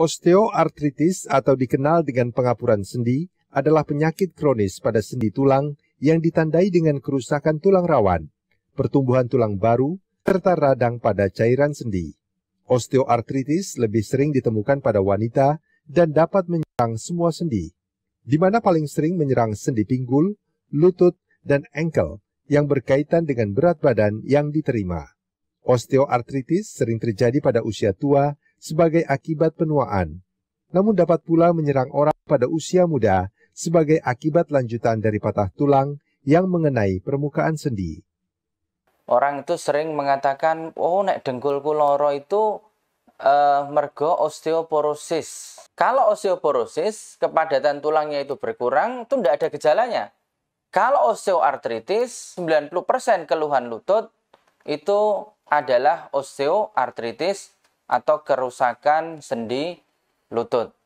Osteoartritis atau dikenal dengan pengapuran sendi adalah penyakit kronis pada sendi tulang yang ditandai dengan kerusakan tulang rawan, pertumbuhan tulang baru, serta radang pada cairan sendi. Osteoartritis lebih sering ditemukan pada wanita dan dapat menyerang semua sendi, di mana paling sering menyerang sendi pinggul, lutut, dan engkel yang berkaitan dengan berat badan yang diterima. Osteoartritis sering terjadi pada usia tua sebagai akibat penuaan, namun dapat pula menyerang orang pada usia muda sebagai akibat lanjutan dari patah tulang yang mengenai permukaan sendi. Orang itu sering mengatakan, oh nek dengkulku loro itu eh, mergo osteoporosis. Kalau osteoporosis, kepadatan tulangnya itu berkurang, itu tidak ada gejalanya. Kalau osteoartritis, 90% keluhan lutut itu adalah osteoartritis atau kerusakan sendi lutut.